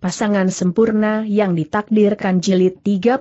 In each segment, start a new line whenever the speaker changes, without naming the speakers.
pasangan sempurna yang ditakdirkan jilid 30.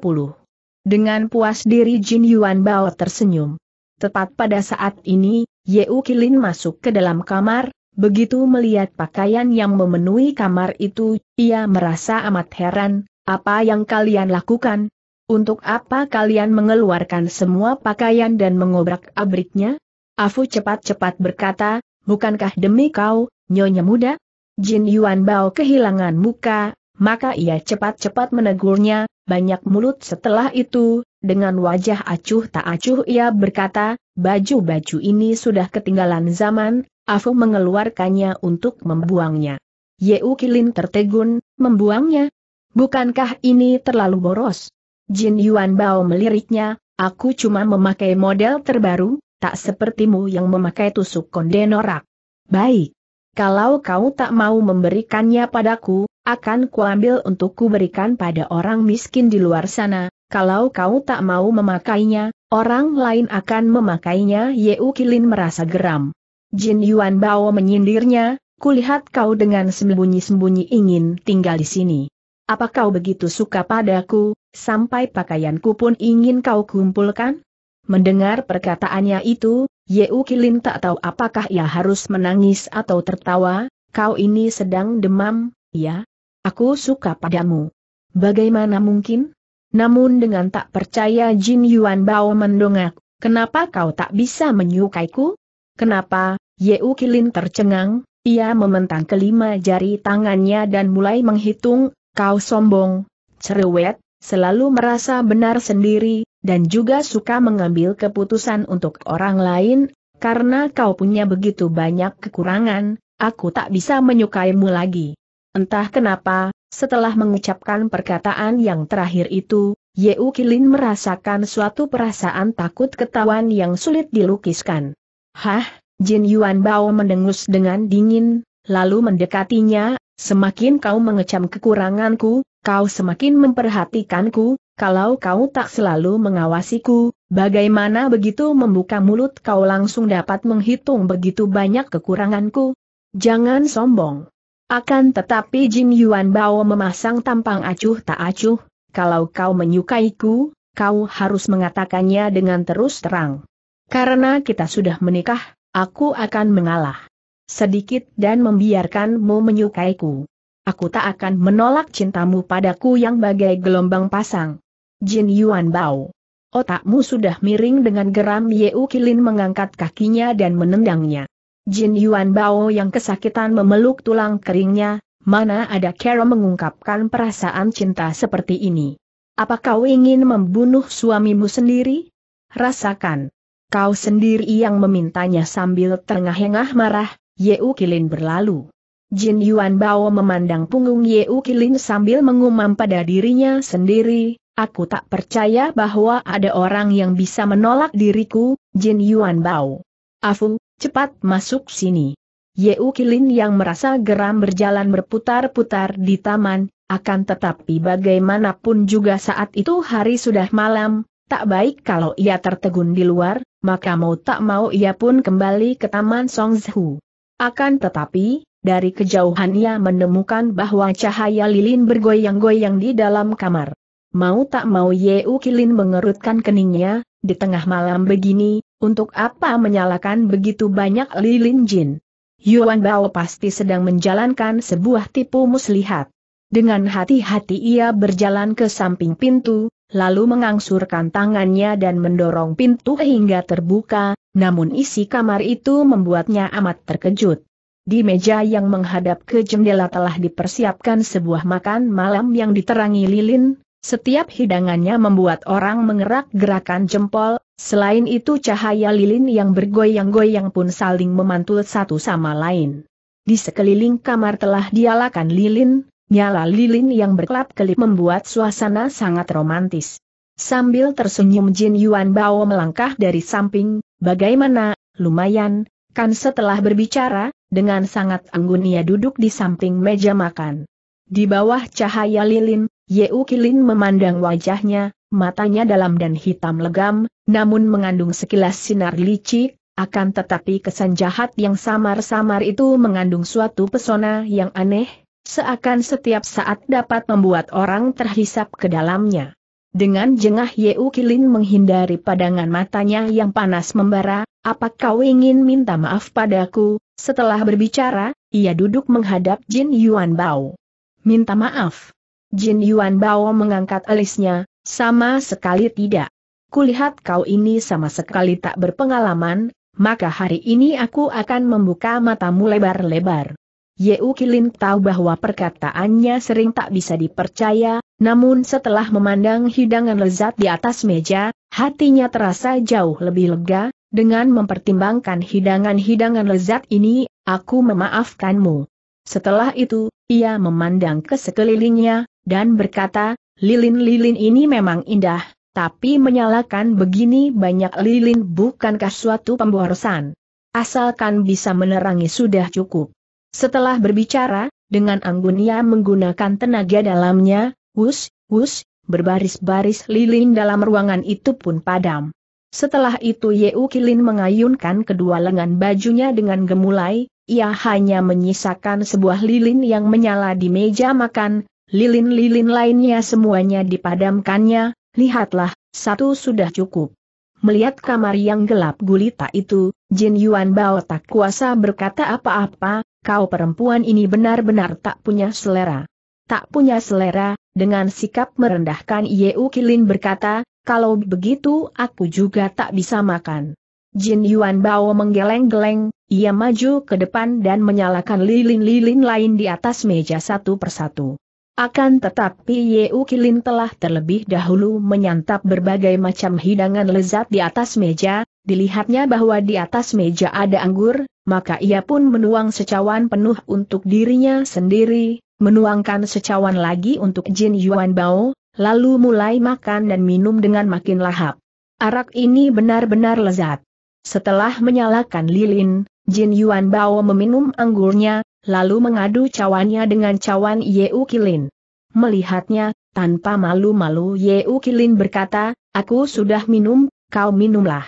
Dengan puas diri Jin Yuan Bao tersenyum. Tepat pada saat ini, Yeu Kilin masuk ke dalam kamar, begitu melihat pakaian yang memenuhi kamar itu, ia merasa amat heran, apa yang kalian lakukan? Untuk apa kalian mengeluarkan semua pakaian dan mengobrak-abriknya? Afu cepat-cepat berkata, bukankah demi kau, nyonya muda? Jin Yuan Bao kehilangan muka, maka ia cepat-cepat menegurnya, banyak mulut setelah itu, dengan wajah acuh tak acuh ia berkata, baju-baju ini sudah ketinggalan zaman, Afu mengeluarkannya untuk membuangnya. Ye Ukilin tertegun, membuangnya. Bukankah ini terlalu boros? Jin Yuan Bao meliriknya, aku cuma memakai model terbaru, tak sepertimu yang memakai tusuk konde norak. Baik. Kalau kau tak mau memberikannya padaku, akan kuambil untuk kuberikan pada orang miskin di luar sana, kalau kau tak mau memakainya, orang lain akan memakainya Yeu Kilin merasa geram. Jin Yuan Bao menyindirnya, kulihat kau dengan sembunyi-sembunyi ingin tinggal di sini. Apa kau begitu suka padaku, sampai pakaianku pun ingin kau kumpulkan? Mendengar perkataannya itu, Yeu Kilin tak tahu apakah ia harus menangis atau tertawa, kau ini sedang demam, ya? Aku suka padamu. Bagaimana mungkin? Namun dengan tak percaya Jin Yuan Bao mendongak, kenapa kau tak bisa menyukaiku? Kenapa, Yeu Kilin tercengang, ia mementang kelima jari tangannya dan mulai menghitung, kau sombong, cerewet, selalu merasa benar sendiri, dan juga suka mengambil keputusan untuk orang lain, karena kau punya begitu banyak kekurangan, aku tak bisa menyukaimu lagi. Entah kenapa, setelah mengucapkan perkataan yang terakhir itu, Yeu Kilin merasakan suatu perasaan takut ketahuan yang sulit dilukiskan. Hah, Jin Yuan Bao mendengus dengan dingin, lalu mendekatinya, semakin kau mengecam kekuranganku, kau semakin memperhatikanku, kalau kau tak selalu mengawasiku, bagaimana begitu membuka mulut kau langsung dapat menghitung begitu banyak kekuranganku? Jangan sombong. Akan tetapi Jin Yuan Bao memasang tampang acuh tak acuh, kalau kau menyukaiku, kau harus mengatakannya dengan terus terang. Karena kita sudah menikah, aku akan mengalah. Sedikit dan membiarkanmu menyukaiku aku tak akan menolak cintamu padaku yang bagai gelombang pasang. Jin Yuan Bao. Otakmu sudah miring dengan geram Yeu Kilin mengangkat kakinya dan menendangnya. Jin Yuan Bao yang kesakitan memeluk tulang keringnya, mana ada cara mengungkapkan perasaan cinta seperti ini. Apa kau ingin membunuh suamimu sendiri? Rasakan. Kau sendiri yang memintanya sambil terengah-engah marah, Yeu Kilin berlalu. Jin Yuan Bao memandang punggung Yeu Kilin sambil mengumam pada dirinya sendiri, Aku tak percaya bahwa ada orang yang bisa menolak diriku, Jin Yuan Bao. Afu, cepat masuk sini. Ye Kilin yang merasa geram berjalan berputar-putar di taman, akan tetapi bagaimanapun juga saat itu hari sudah malam, tak baik kalau ia tertegun di luar, maka mau tak mau ia pun kembali ke taman Song Songzhu. Akan tetapi, dari kejauhan ia menemukan bahwa cahaya lilin bergoyang-goyang di dalam kamar. Mau tak mau Ye Kilin mengerutkan keningnya, di tengah malam begini, untuk apa menyalakan begitu banyak lilin jin? Yuan Bao pasti sedang menjalankan sebuah tipu muslihat. Dengan hati-hati ia berjalan ke samping pintu, lalu mengangsurkan tangannya dan mendorong pintu hingga terbuka, namun isi kamar itu membuatnya amat terkejut. Di meja yang menghadap ke jendela telah dipersiapkan sebuah makan malam yang diterangi lilin, setiap hidangannya membuat orang mengerak-gerakan jempol, selain itu cahaya lilin yang bergoyang-goyang pun saling memantul satu sama lain. Di sekeliling kamar telah dialakan lilin, nyala lilin yang berkelap-kelip membuat suasana sangat romantis. Sambil tersenyum Jin Yuan Bao melangkah dari samping, bagaimana, lumayan, kan setelah berbicara, dengan sangat anggun ia duduk di samping meja makan. Di bawah cahaya lilin, Yeu Kilin memandang wajahnya, matanya dalam dan hitam legam, namun mengandung sekilas sinar licik, akan tetapi kesan jahat yang samar-samar itu mengandung suatu pesona yang aneh, seakan setiap saat dapat membuat orang terhisap ke dalamnya. Dengan jengah Yeu Kilin menghindari padangan matanya yang panas membara, apa kau ingin minta maaf padaku? Setelah berbicara, ia duduk menghadap Jin Yuan Bao. Minta maaf. Jin Yuan Bao mengangkat alisnya, sama sekali tidak. Kulihat kau ini sama sekali tak berpengalaman, maka hari ini aku akan membuka matamu lebar-lebar. Ye Kilin tahu bahwa perkataannya sering tak bisa dipercaya, namun setelah memandang hidangan lezat di atas meja, hatinya terasa jauh lebih lega, dengan mempertimbangkan hidangan-hidangan lezat ini, aku memaafkanmu. Setelah itu, ia memandang ke sekelilingnya, dan berkata, lilin-lilin ini memang indah, tapi menyalakan begini banyak lilin bukankah suatu pemborosan? Asalkan bisa menerangi sudah cukup. Setelah berbicara, dengan anggun menggunakan tenaga dalamnya, wus, wus, berbaris-baris lilin dalam ruangan itu pun padam. Setelah itu Yeu Kilin mengayunkan kedua lengan bajunya dengan gemulai, ia hanya menyisakan sebuah lilin yang menyala di meja makan, Lilin-lilin lainnya semuanya dipadamkannya, lihatlah, satu sudah cukup. Melihat kamar yang gelap gulita itu, Jin Yuan Bao tak kuasa berkata apa-apa, kau perempuan ini benar-benar tak punya selera. Tak punya selera, dengan sikap merendahkan Yeu Kilin berkata, kalau begitu aku juga tak bisa makan. Jin Yuan Bao menggeleng-geleng, ia maju ke depan dan menyalakan lilin-lilin lain di atas meja satu persatu. Akan tetapi Yeu Kilin telah terlebih dahulu menyantap berbagai macam hidangan lezat di atas meja, dilihatnya bahwa di atas meja ada anggur, maka ia pun menuang secawan penuh untuk dirinya sendiri, menuangkan secawan lagi untuk Jin Yuan Bao, lalu mulai makan dan minum dengan makin lahap. Arak ini benar-benar lezat. Setelah menyalakan lilin, Jin Yuan Bao meminum anggurnya, lalu mengadu cawannya dengan cawan Yeu Kilin. Melihatnya, tanpa malu-malu Yeu Kilin berkata, aku sudah minum, kau minumlah.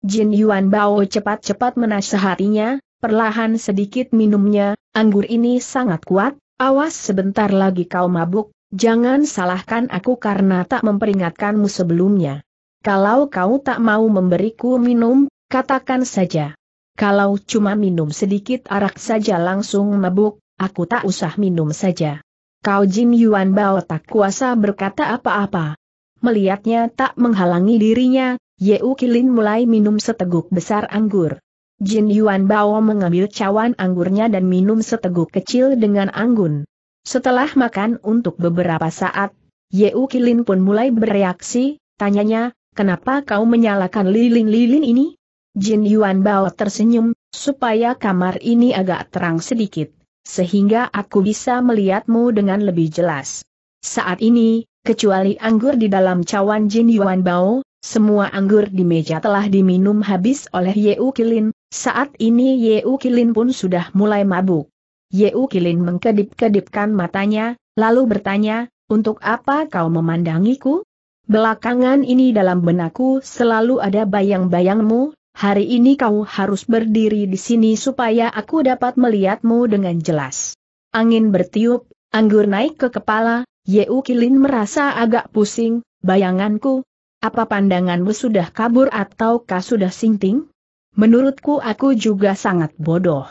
Jin Yuan Bao cepat-cepat menasehatinya, perlahan sedikit minumnya, anggur ini sangat kuat, awas sebentar lagi kau mabuk, jangan salahkan aku karena tak memperingatkanmu sebelumnya. Kalau kau tak mau memberiku minum, katakan saja. Kalau cuma minum sedikit arak saja langsung mabuk, aku tak usah minum saja. Kau Jin Yuan Bao tak kuasa berkata apa-apa. Melihatnya tak menghalangi dirinya, U Kilin mulai minum seteguk besar anggur. Jin Yuan Bao mengambil cawan anggurnya dan minum seteguk kecil dengan anggun. Setelah makan untuk beberapa saat, U Kilin pun mulai bereaksi, tanyanya, kenapa kau menyalakan lilin-lilin ini? Jin Yuan Bao tersenyum, supaya kamar ini agak terang sedikit, sehingga aku bisa melihatmu dengan lebih jelas. Saat ini, kecuali anggur di dalam cawan Jin Yuan Bao, semua anggur di meja telah diminum habis oleh Yeu Kilin, saat ini Yeu Kilin pun sudah mulai mabuk. Yeu Kilin mengkedip-kedipkan matanya, lalu bertanya, untuk apa kau memandangiku? Belakangan ini dalam benakku selalu ada bayang-bayangmu, hari ini kau harus berdiri di sini supaya aku dapat melihatmu dengan jelas. Angin bertiup, anggur naik ke kepala, Yeu Kilin merasa agak pusing, bayanganku. Apa pandanganmu sudah kabur ataukah sudah sinting? Menurutku aku juga sangat bodoh.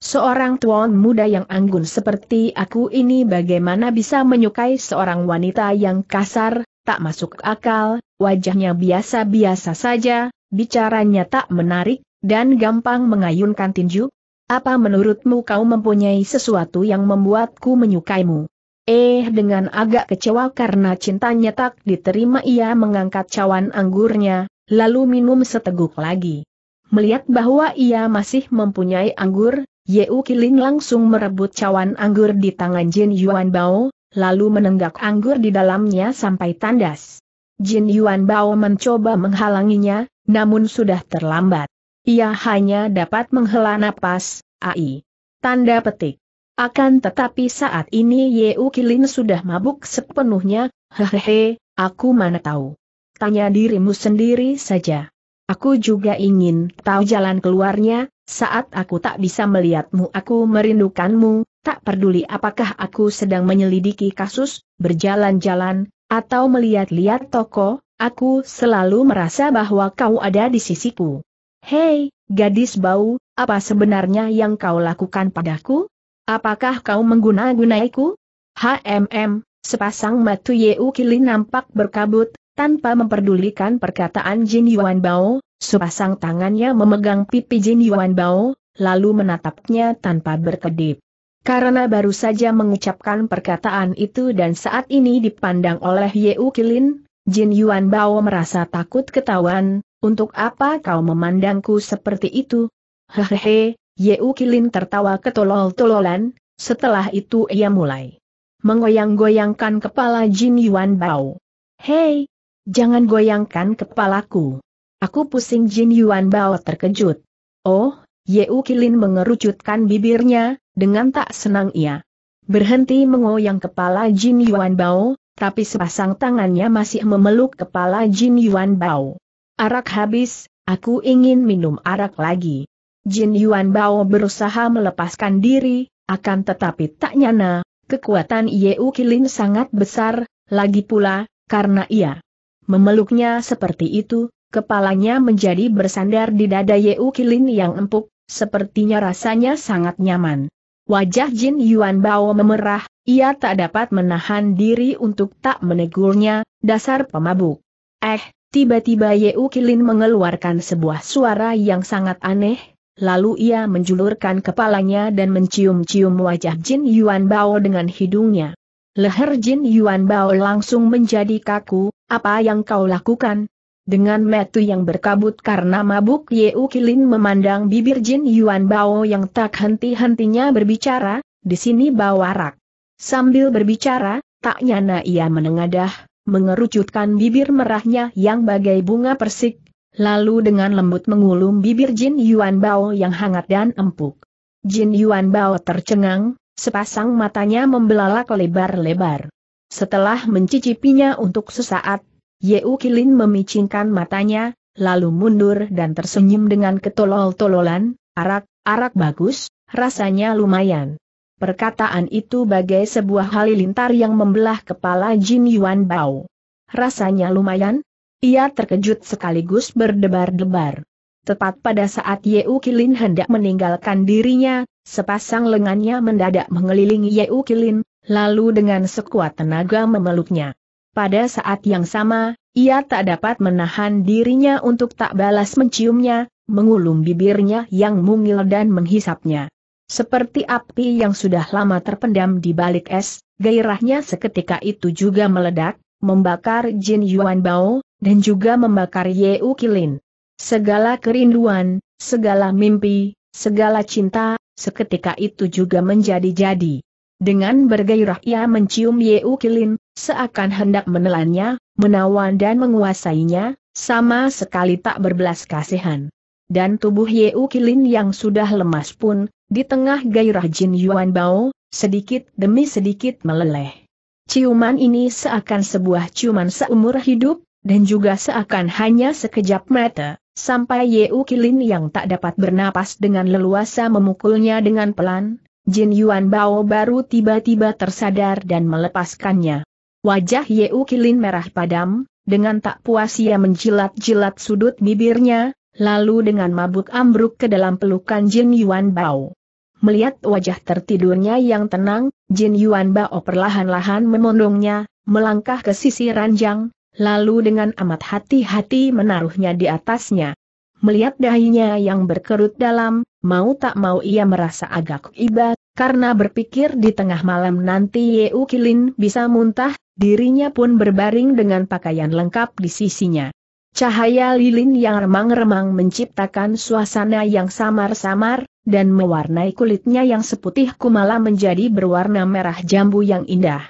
Seorang tuan muda yang anggun seperti aku ini bagaimana bisa menyukai seorang wanita yang kasar, tak masuk akal, wajahnya biasa-biasa saja, bicaranya tak menarik, dan gampang mengayunkan tinju. Apa menurutmu kau mempunyai sesuatu yang membuatku menyukaimu? Eh dengan agak kecewa karena cintanya tak diterima ia mengangkat cawan anggurnya, lalu minum seteguk lagi. Melihat bahwa ia masih mempunyai anggur, Yeu Kiling langsung merebut cawan anggur di tangan Jin Yuan Bao, lalu menenggak anggur di dalamnya sampai tandas. Jin Yuan Bao mencoba menghalanginya, namun sudah terlambat. Ia hanya dapat menghela napas, ai. Tanda petik. Akan tetapi saat ini U Kilin sudah mabuk sepenuhnya, hehehe, aku mana tahu. Tanya dirimu sendiri saja. Aku juga ingin tahu jalan keluarnya, saat aku tak bisa melihatmu aku merindukanmu, tak peduli apakah aku sedang menyelidiki kasus, berjalan-jalan, atau melihat-lihat toko, aku selalu merasa bahwa kau ada di sisiku. Hei, gadis bau, apa sebenarnya yang kau lakukan padaku? Apakah kau mengguna-gunaiku? HMM, sepasang matu Yeu Kili nampak berkabut, tanpa memperdulikan perkataan Jin Yuan Bao, sepasang tangannya memegang pipi Jin Yuan Bao, lalu menatapnya tanpa berkedip karena baru saja mengucapkan perkataan itu dan saat ini dipandang oleh Ye Kilin, Jin Yuan Bao merasa takut ketahuan, untuk apa kau memandangku seperti itu? Hehehe, Ye Kilin tertawa ketolol-tololan, setelah itu ia mulai mengoyang-goyangkan kepala Jin Yuan Bao. Hei, jangan goyangkan kepalaku. Aku pusing Jin Yuan Bao terkejut. Oh, Ye Kilin mengerucutkan bibirnya, dengan tak senang ia. Berhenti mengoyang kepala Jin Yuan Bao, tapi sepasang tangannya masih memeluk kepala Jin Yuan Bao. Arak habis, aku ingin minum arak lagi. Jin Yuan Bao berusaha melepaskan diri, akan tetapi tak nyana, kekuatan Yeu Kilin sangat besar, lagi pula, karena ia memeluknya seperti itu, kepalanya menjadi bersandar di dada Yeu Kilin yang empuk, sepertinya rasanya sangat nyaman. Wajah Jin Yuan Bao memerah, ia tak dapat menahan diri untuk tak menegurnya, dasar pemabuk. Eh, tiba-tiba U Kilin mengeluarkan sebuah suara yang sangat aneh, lalu ia menjulurkan kepalanya dan mencium-cium wajah Jin Yuan Bao dengan hidungnya. Leher Jin Yuan Bao langsung menjadi kaku, apa yang kau lakukan, dengan metu yang berkabut karena mabuk Yeu Kilin memandang bibir Jin Yuan Bao yang tak henti-hentinya berbicara, di sini bawarak. Sambil berbicara, tak nyana ia menengadah, mengerucutkan bibir merahnya yang bagai bunga persik, lalu dengan lembut mengulum bibir Jin Yuan Bao yang hangat dan empuk. Jin Yuan Bao tercengang, sepasang matanya membelalak lebar-lebar. Setelah mencicipinya untuk sesaat, Yeu Kilin memicingkan matanya, lalu mundur dan tersenyum dengan ketolol-tololan, arak, arak bagus, rasanya lumayan. Perkataan itu bagai sebuah halilintar yang membelah kepala Jin Yuan Bao. Rasanya lumayan? Ia terkejut sekaligus berdebar-debar. Tepat pada saat Yeu Kilin hendak meninggalkan dirinya, sepasang lengannya mendadak mengelilingi Yeu Kilin, lalu dengan sekuat tenaga memeluknya. Pada saat yang sama, ia tak dapat menahan dirinya untuk tak balas menciumnya, mengulum bibirnya yang mungil dan menghisapnya. Seperti api yang sudah lama terpendam di balik es, gairahnya seketika itu juga meledak, membakar Jin Yuan Bao, dan juga membakar Ye Kilin. Segala kerinduan, segala mimpi, segala cinta, seketika itu juga menjadi-jadi. Dengan bergairah ia mencium U Kilin, seakan hendak menelannya, menawan dan menguasainya, sama sekali tak berbelas kasihan. Dan tubuh Yeu Kilin yang sudah lemas pun, di tengah gairah Jin Yuan Bao, sedikit demi sedikit meleleh. Ciuman ini seakan sebuah ciuman seumur hidup, dan juga seakan hanya sekejap mata, sampai Yeu Kilin yang tak dapat bernapas dengan leluasa memukulnya dengan pelan, Jin Yuan Bao baru tiba-tiba tersadar dan melepaskannya. Wajah Yeu Kilin merah padam, dengan tak puas ia menjilat-jilat sudut bibirnya, lalu dengan mabuk ambruk ke dalam pelukan Jin Yuan Bao. Melihat wajah tertidurnya yang tenang, Jin Yuan Bao perlahan-lahan memondongnya, melangkah ke sisi ranjang, lalu dengan amat hati-hati menaruhnya di atasnya. Melihat dahinya yang berkerut dalam, mau tak mau ia merasa agak iba karena berpikir di tengah malam nanti Yeu Kilin bisa muntah, dirinya pun berbaring dengan pakaian lengkap di sisinya. Cahaya lilin yang remang-remang menciptakan suasana yang samar-samar, dan mewarnai kulitnya yang seputih kumala menjadi berwarna merah jambu yang indah.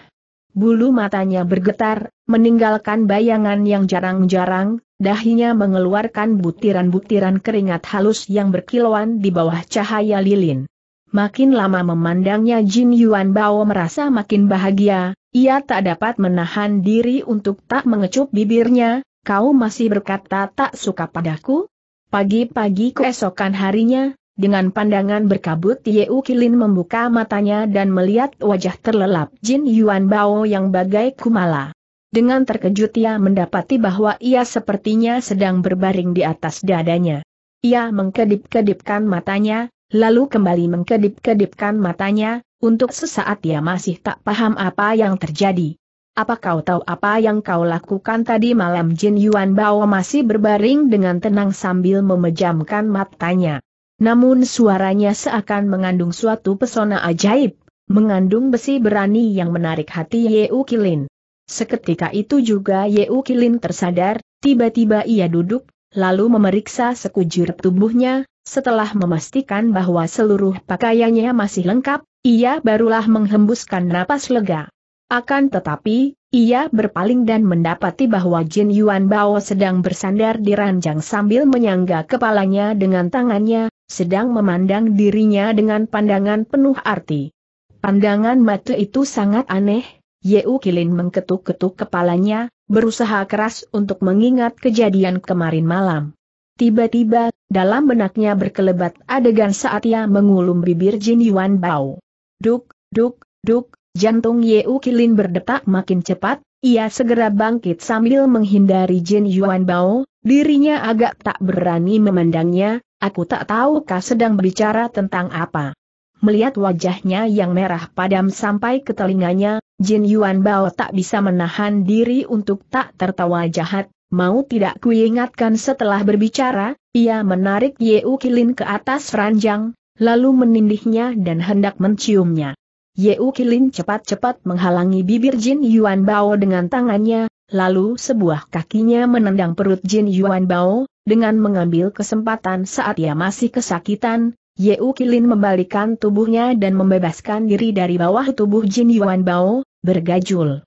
Bulu matanya bergetar, meninggalkan bayangan yang jarang-jarang, dahinya mengeluarkan butiran-butiran keringat halus yang berkilauan di bawah cahaya lilin. Makin lama memandangnya Jin Yuan Bao merasa makin bahagia, ia tak dapat menahan diri untuk tak mengecup bibirnya, kau masih berkata tak suka padaku? Pagi-pagi keesokan harinya, dengan pandangan berkabut Yeu Kilin membuka matanya dan melihat wajah terlelap Jin Yuan Bao yang bagai kumala. Dengan terkejut ia mendapati bahwa ia sepertinya sedang berbaring di atas dadanya. Ia mengkedip-kedipkan matanya, lalu kembali mengkedip-kedipkan matanya, untuk sesaat dia ya masih tak paham apa yang terjadi. Apa kau tahu apa yang kau lakukan tadi malam Jin Yuan Bao masih berbaring dengan tenang sambil memejamkan matanya. Namun suaranya seakan mengandung suatu pesona ajaib, mengandung besi berani yang menarik hati Yeu Kilin. Seketika itu juga Yeu Kilin tersadar, tiba-tiba ia duduk lalu memeriksa sekujur tubuhnya, setelah memastikan bahwa seluruh pakaiannya masih lengkap, ia barulah menghembuskan napas lega. Akan tetapi, ia berpaling dan mendapati bahwa Jin Yuan Bao sedang bersandar di ranjang sambil menyangga kepalanya dengan tangannya, sedang memandang dirinya dengan pandangan penuh arti. Pandangan mata itu sangat aneh, Yeu Kilin mengketuk-ketuk kepalanya, berusaha keras untuk mengingat kejadian kemarin malam. Tiba-tiba, dalam benaknya berkelebat adegan saat ia mengulum bibir Jin Yuan Bao. Duk, duk, duk, jantung Yeu Kilin berdetak makin cepat, ia segera bangkit sambil menghindari Jin Yuan Bao, dirinya agak tak berani memandangnya, aku tak tahu kau sedang berbicara tentang apa. Melihat wajahnya yang merah padam sampai ke telinganya, Jin Yuan Bao tak bisa menahan diri untuk tak tertawa jahat, mau tidak kuingatkan setelah berbicara, ia menarik U Kilin ke atas ranjang, lalu menindihnya dan hendak menciumnya. U Kilin cepat-cepat menghalangi bibir Jin Yuan Bao dengan tangannya, lalu sebuah kakinya menendang perut Jin Yuan Bao, dengan mengambil kesempatan saat ia masih kesakitan, Yeu Kilin membalikan tubuhnya dan membebaskan diri dari bawah tubuh Jin Yuan Bao, bergajul.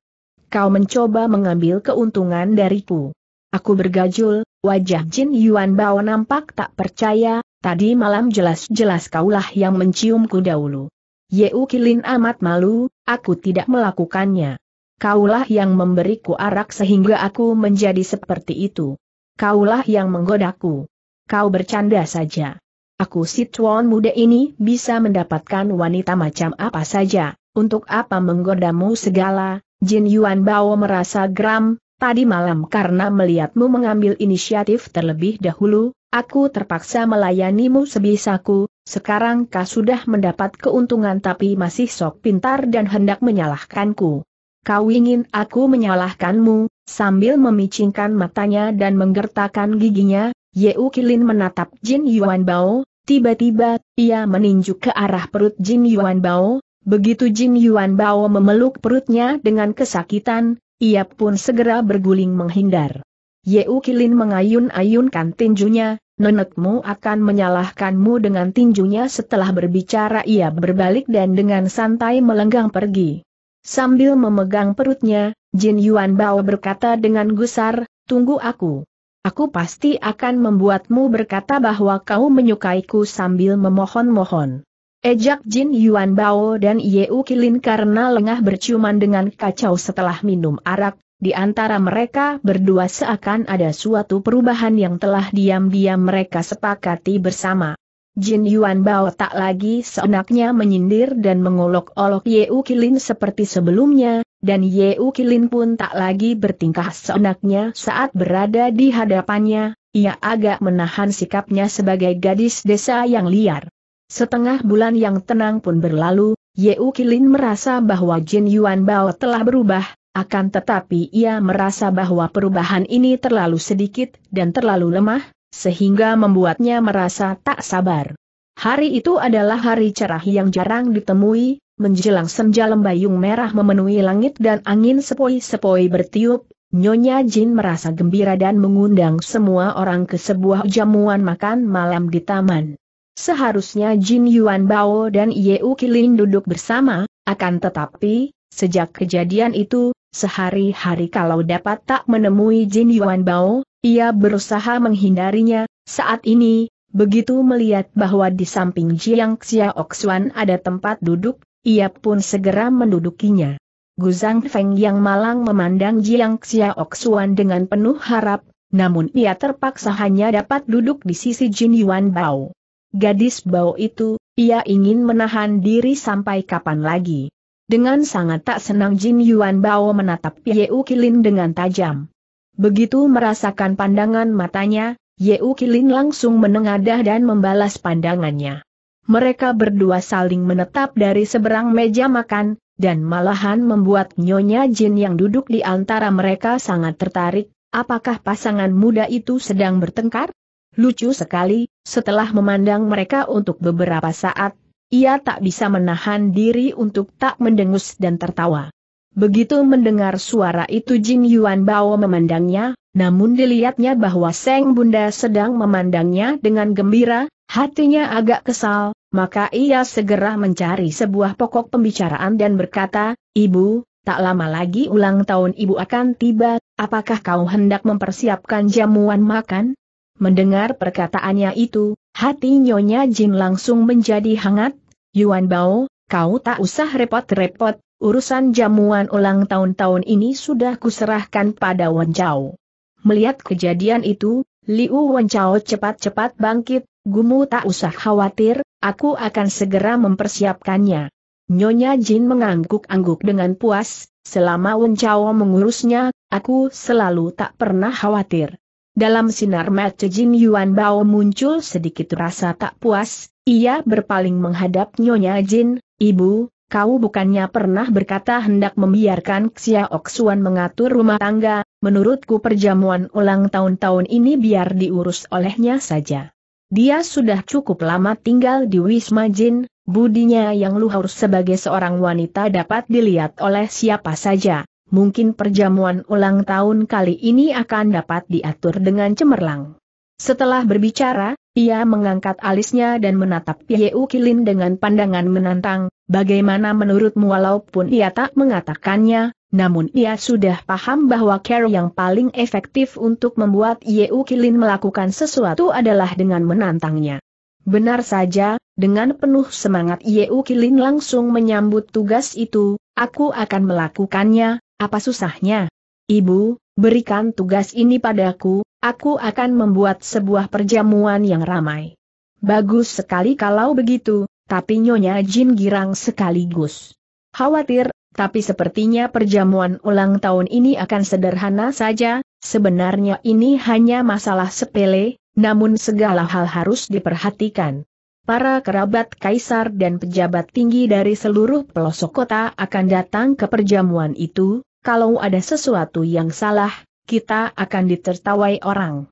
Kau mencoba mengambil keuntungan dariku. Aku bergajul, wajah Jin Yuan Bao nampak tak percaya, tadi malam jelas-jelas kaulah yang menciumku dahulu. Yeu Kilin amat malu, aku tidak melakukannya. Kaulah yang memberiku arak sehingga aku menjadi seperti itu. Kaulah yang menggodaku. Kau bercanda saja. Aku si tuan muda ini bisa mendapatkan wanita macam apa saja, untuk apa menggodamu segala, Jin Yuan Bao merasa geram, tadi malam karena melihatmu mengambil inisiatif terlebih dahulu, aku terpaksa melayanimu sebisaku, sekarang kau sudah mendapat keuntungan tapi masih sok pintar dan hendak menyalahkanku. Kau ingin aku menyalahkanmu, sambil memicingkan matanya dan menggertakkan giginya, Yeu Kilin menatap Jin Yuan Bao, tiba-tiba, ia meninjuk ke arah perut Jin Yuan Bao, begitu Jin Yuan Bao memeluk perutnya dengan kesakitan, ia pun segera berguling menghindar. Yeu Kilin mengayun-ayunkan tinjunya, nenekmu akan menyalahkanmu dengan tinjunya setelah berbicara ia berbalik dan dengan santai melenggang pergi. Sambil memegang perutnya, Jin Yuan Bao berkata dengan gusar, tunggu aku. Aku pasti akan membuatmu berkata bahwa kau menyukaiku sambil memohon-mohon. Ejak Jin Yuan Bao dan Yeu Kilin karena lengah berciuman dengan kacau setelah minum arak, di antara mereka berdua seakan ada suatu perubahan yang telah diam-diam mereka sepakati bersama. Jin Yuan Bao tak lagi seenaknya menyindir dan mengolok-olok Yeu Kilin seperti sebelumnya, dan Yeukilin Ukilin pun tak lagi bertingkah seenaknya saat berada di hadapannya, ia agak menahan sikapnya sebagai gadis desa yang liar. Setengah bulan yang tenang pun berlalu, Yeukilin Ukilin merasa bahwa Jin Yuan Bao telah berubah, akan tetapi ia merasa bahwa perubahan ini terlalu sedikit dan terlalu lemah, sehingga membuatnya merasa tak sabar. Hari itu adalah hari cerah yang jarang ditemui, menjelang senja lembayung merah memenuhi langit dan angin sepoi-sepoi bertiup, Nyonya Jin merasa gembira dan mengundang semua orang ke sebuah jamuan makan malam di taman. Seharusnya Jin Yuan Bao dan Yeu Kilin duduk bersama, akan tetapi, sejak kejadian itu, sehari-hari kalau dapat tak menemui Jin Yuan Bao, ia berusaha menghindarinya, saat ini, begitu melihat bahwa di samping Jiang Xiaoxuan ada tempat duduk, ia pun segera mendudukinya. Guzang Feng yang malang memandang Jiang Xiaoxuan dengan penuh harap, namun ia terpaksa hanya dapat duduk di sisi Jin Yuan Bao. Gadis Bao itu, ia ingin menahan diri sampai kapan lagi. Dengan sangat tak senang Jin Yuan Bao menatap Yeu Kilin dengan tajam. Begitu merasakan pandangan matanya, Yeu Kilin langsung menengadah dan membalas pandangannya mereka berdua saling menetap dari seberang meja makan, dan malahan membuat Nyonya Jin yang duduk di antara mereka sangat tertarik, apakah pasangan muda itu sedang bertengkar? Lucu sekali, setelah memandang mereka untuk beberapa saat, ia tak bisa menahan diri untuk tak mendengus dan tertawa. Begitu mendengar suara itu Jin Yuan Bao memandangnya, namun dilihatnya bahwa Seng Bunda sedang memandangnya dengan gembira, Hatinya agak kesal, maka ia segera mencari sebuah pokok pembicaraan dan berkata, Ibu, tak lama lagi ulang tahun ibu akan tiba, apakah kau hendak mempersiapkan jamuan makan? Mendengar perkataannya itu, hati Nyonya Jin langsung menjadi hangat, Yuan Bao, kau tak usah repot-repot, urusan jamuan ulang tahun-tahun ini sudah kuserahkan pada Wan Chao. Melihat kejadian itu, Liu Wan Chao cepat-cepat bangkit, Gumu tak usah khawatir, aku akan segera mempersiapkannya. Nyonya Jin mengangguk-angguk dengan puas, selama Chao mengurusnya, aku selalu tak pernah khawatir. Dalam sinar mata Jin Yuan Bao muncul sedikit rasa tak puas, ia berpaling menghadap Nyonya Jin, Ibu, kau bukannya pernah berkata hendak membiarkan Xia Oksuan mengatur rumah tangga, menurutku perjamuan ulang tahun-tahun ini biar diurus olehnya saja. Dia sudah cukup lama tinggal di Wisma Jin, budinya yang luhur sebagai seorang wanita dapat dilihat oleh siapa saja. Mungkin perjamuan ulang tahun kali ini akan dapat diatur dengan cemerlang. Setelah berbicara, ia mengangkat alisnya dan menatap Yeu Kilin dengan pandangan menantang, bagaimana menurutmu walaupun ia tak mengatakannya, namun ia sudah paham bahwa cara yang paling efektif untuk membuat Yeu Kilin melakukan sesuatu adalah dengan menantangnya. Benar saja, dengan penuh semangat Yeu Kilin langsung menyambut tugas itu, aku akan melakukannya, apa susahnya? Ibu, berikan tugas ini padaku, aku akan membuat sebuah perjamuan yang ramai. Bagus sekali kalau begitu, tapi Nyonya Jin girang sekaligus. Khawatir, tapi sepertinya perjamuan ulang tahun ini akan sederhana saja, sebenarnya ini hanya masalah sepele, namun segala hal harus diperhatikan. Para kerabat kaisar dan pejabat tinggi dari seluruh pelosok kota akan datang ke perjamuan itu, kalau ada sesuatu yang salah, kita akan ditertawai orang.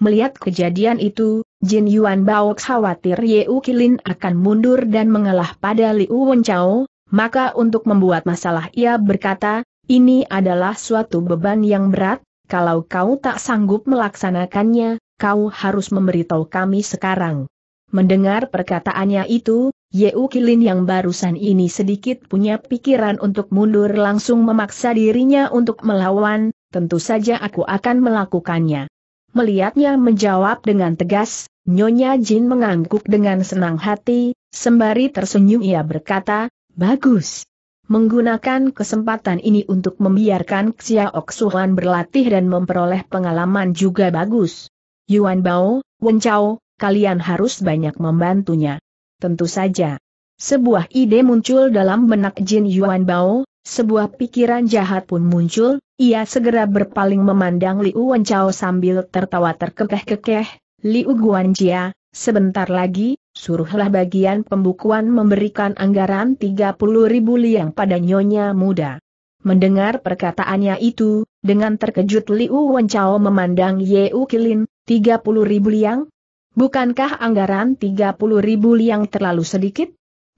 Melihat kejadian itu, Jin Yuan Bao khawatir Ye Kilin akan mundur dan mengalah pada Liu Wenchao, maka untuk membuat masalah ia berkata, ini adalah suatu beban yang berat, kalau kau tak sanggup melaksanakannya, kau harus memberitahu kami sekarang. Mendengar perkataannya itu, Yeu Kilin yang barusan ini sedikit punya pikiran untuk mundur langsung memaksa dirinya untuk melawan, tentu saja aku akan melakukannya. Melihatnya menjawab dengan tegas, Nyonya Jin mengangguk dengan senang hati, sembari tersenyum ia berkata, Bagus. Menggunakan kesempatan ini untuk membiarkan Xiaok Suhan berlatih dan memperoleh pengalaman juga bagus. Yuan Bao, Wen Chao, kalian harus banyak membantunya. Tentu saja. Sebuah ide muncul dalam benak Jin Yuan Bao, sebuah pikiran jahat pun muncul, ia segera berpaling memandang Liu Wen Chao sambil tertawa terkekeh-kekeh, Liu Guanjia, sebentar lagi, suruhlah bagian pembukuan memberikan anggaran 30 ribu liang pada nyonya muda. Mendengar perkataannya itu, dengan terkejut Liu Wenchao memandang Ye Kilin, 30 ribu liang? Bukankah anggaran 30 ribu liang terlalu sedikit?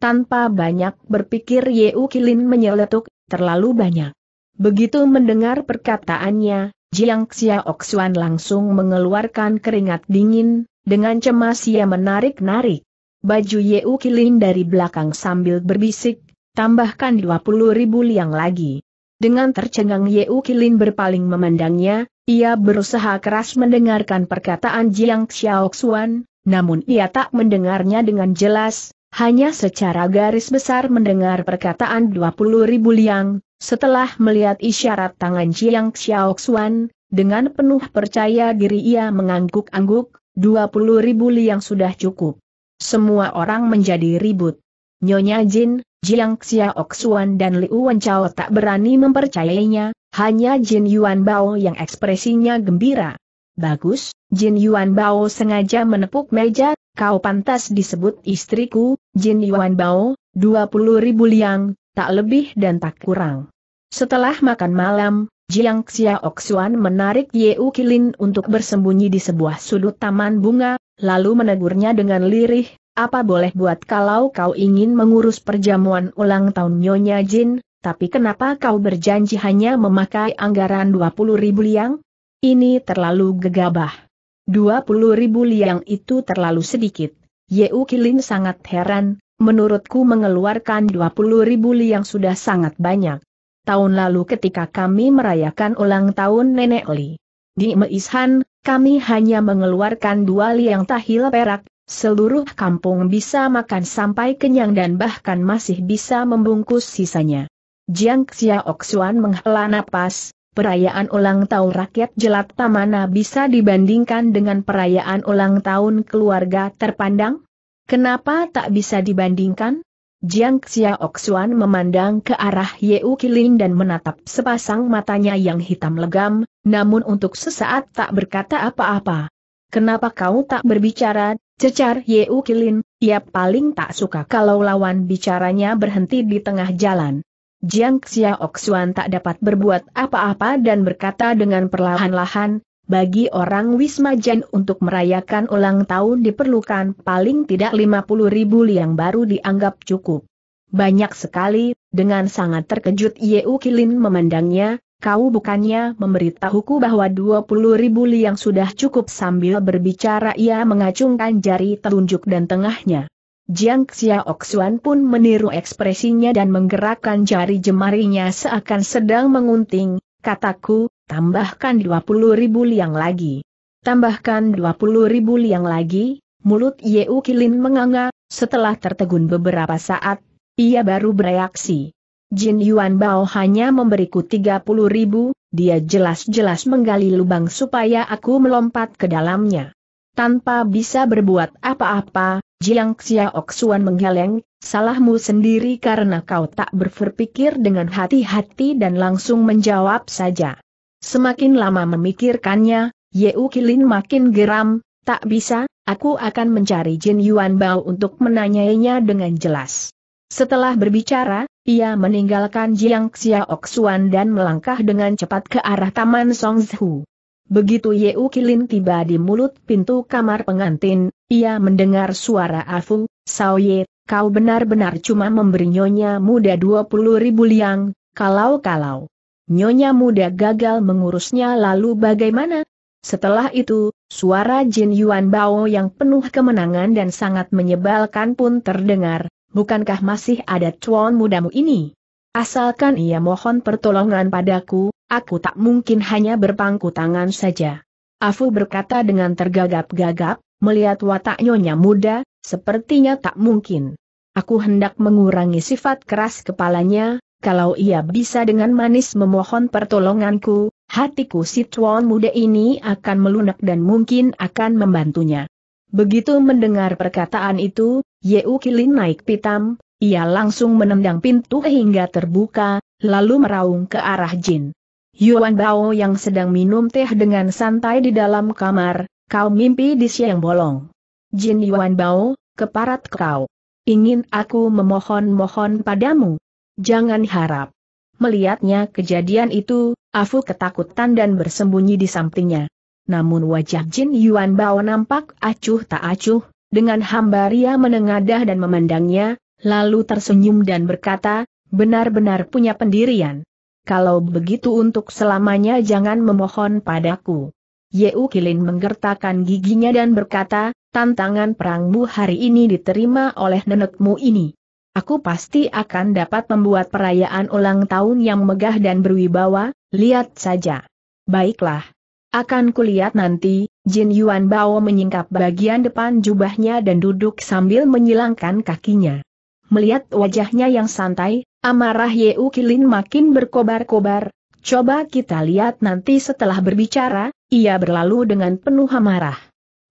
Tanpa banyak berpikir Ye Kilin menyeletuk, terlalu banyak. Begitu mendengar perkataannya, Jiang Xiaoxuan langsung mengeluarkan keringat dingin, dengan cemas ia menarik-narik. Baju Yeu Kilin dari belakang sambil berbisik, tambahkan 20 ribu liang lagi. Dengan tercengang Yeu Kilin berpaling memandangnya, ia berusaha keras mendengarkan perkataan Jiang Xiaoxuan, namun ia tak mendengarnya dengan jelas, hanya secara garis besar mendengar perkataan 20 ribu liang, setelah melihat isyarat tangan Jiang Xiaoxuan, dengan penuh percaya diri ia mengangguk-angguk, 20 ribu liang sudah cukup. Semua orang menjadi ribut. Nyonya Jin, Jiang Xiaoxuan dan Liu Wenchao tak berani mempercayainya, hanya Jin Yuan Bao yang ekspresinya gembira. Bagus, Jin Yuan Bao sengaja menepuk meja, kau pantas disebut istriku, Jin Yuan Bao, 20 ribu liang, tak lebih dan tak kurang. Setelah makan malam, Jiang Xiaoxuan menarik Ye Kilin untuk bersembunyi di sebuah sudut taman bunga, lalu menegurnya dengan lirih, apa boleh buat kalau kau ingin mengurus perjamuan ulang tahun Nyonya Jin, tapi kenapa kau berjanji hanya memakai anggaran 20 ribu liang? Ini terlalu gegabah. 20 ribu liang itu terlalu sedikit. Ye Kilin sangat heran, menurutku mengeluarkan 20 ribu liang sudah sangat banyak tahun lalu ketika kami merayakan ulang tahun Nenek Li. Di Meishan, kami hanya mengeluarkan dua liang tahil perak, seluruh kampung bisa makan sampai kenyang dan bahkan masih bisa membungkus sisanya. Jiang Xiaoxuan menghela napas, perayaan ulang tahun rakyat jelat tamana bisa dibandingkan dengan perayaan ulang tahun keluarga terpandang? Kenapa tak bisa dibandingkan? Jiang Xiaoxuan memandang ke arah Yeu Kilin dan menatap sepasang matanya yang hitam legam, namun untuk sesaat tak berkata apa-apa. Kenapa kau tak berbicara, cecar Yeu Kilin, ia paling tak suka kalau lawan bicaranya berhenti di tengah jalan. Jiang Xiaoxuan tak dapat berbuat apa-apa dan berkata dengan perlahan-lahan, bagi orang Wismajan untuk merayakan ulang tahun diperlukan paling tidak 50 ribu yang baru dianggap cukup. Banyak sekali, dengan sangat terkejut Yeu Kilin memandangnya, kau bukannya memberitahuku bahwa 20 ribu yang sudah cukup sambil berbicara ia mengacungkan jari telunjuk dan tengahnya. Jiang Xiaoxuan pun meniru ekspresinya dan menggerakkan jari jemarinya seakan sedang mengunting, kataku, tambahkan 20 ribu liang lagi. Tambahkan 20 ribu liang lagi, mulut Yeu Kilin menganga, setelah tertegun beberapa saat, ia baru bereaksi. Jin Yuan Bao hanya memberiku 30 ribu, dia jelas-jelas menggali lubang supaya aku melompat ke dalamnya. Tanpa bisa berbuat apa-apa, Jiang Xiaok Xuan menggeleng, salahmu sendiri karena kau tak berpikir dengan hati-hati dan langsung menjawab saja. Semakin lama memikirkannya, Yeu Kilin makin geram, tak bisa, aku akan mencari Jin Yuan Bao untuk menanyainya dengan jelas. Setelah berbicara, ia meninggalkan Jiang Xiaok dan melangkah dengan cepat ke arah Taman Songzhu. Begitu Yeu Kilin tiba di mulut pintu kamar pengantin, ia mendengar suara Afu, Sao Ye, kau benar-benar cuma memberi nyonya muda 20 ribu liang, kalau-kalau. Nyonya muda gagal mengurusnya lalu bagaimana? Setelah itu, suara Jin Yuan Bao yang penuh kemenangan dan sangat menyebalkan pun terdengar, bukankah masih ada cuan mudamu ini? Asalkan ia mohon pertolongan padaku, aku tak mungkin hanya berpangku tangan saja. Afu berkata dengan tergagap-gagap, melihat watak nyonya muda, sepertinya tak mungkin. Aku hendak mengurangi sifat keras kepalanya, kalau ia bisa dengan manis memohon pertolonganku, hatiku si tuan muda ini akan melunak dan mungkin akan membantunya. Begitu mendengar perkataan itu, Yeu Kilin naik pitam, ia langsung menendang pintu hingga terbuka, lalu meraung ke arah Jin. Yuan Bao yang sedang minum teh dengan santai di dalam kamar, kau mimpi di siang bolong. Jin Yuan Bao, keparat kau. Ingin aku memohon-mohon padamu. Jangan harap. Melihatnya kejadian itu, Afu ketakutan dan bersembunyi di sampingnya. Namun wajah Jin Yuan Bao nampak acuh tak acuh, dengan hambar ia menengadah dan memandangnya, lalu tersenyum dan berkata, benar-benar punya pendirian. Kalau begitu untuk selamanya jangan memohon padaku. Yeu Kilin menggertakkan giginya dan berkata, tantangan perangmu hari ini diterima oleh nenekmu ini. Aku pasti akan dapat membuat perayaan ulang tahun yang megah dan berwibawa, lihat saja. Baiklah. Akan kulihat nanti, Jin Yuan Bao menyingkap bagian depan jubahnya dan duduk sambil menyilangkan kakinya. Melihat wajahnya yang santai, amarah Yeu Kilin makin berkobar-kobar, coba kita lihat nanti setelah berbicara, ia berlalu dengan penuh amarah.